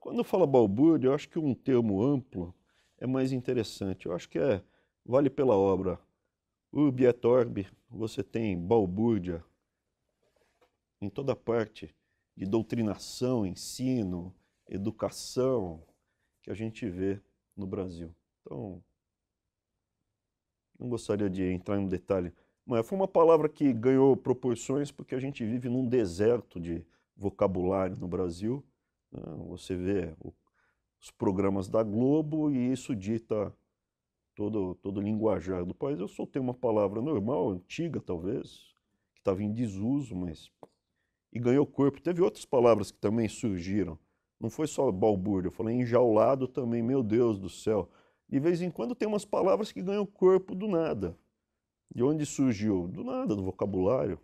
Quando eu falo balbúrdia, eu acho que um termo amplo é mais interessante. Eu acho que é vale pela obra. Urbi et orbi, você tem balbúrdia em toda parte de doutrinação, ensino, educação que a gente vê no Brasil. Então, não gostaria de entrar em detalhe, mas foi uma palavra que ganhou proporções porque a gente vive num deserto de vocabulário no Brasil você vê os programas da Globo e isso dita todo, todo o linguajar do país. Eu soltei uma palavra normal, antiga talvez, que estava em desuso, mas. e ganhou corpo. Teve outras palavras que também surgiram. Não foi só balbúrdia, eu falei enjaulado também, meu Deus do céu. De vez em quando tem umas palavras que ganham corpo do nada. De onde surgiu? Do nada, do vocabulário.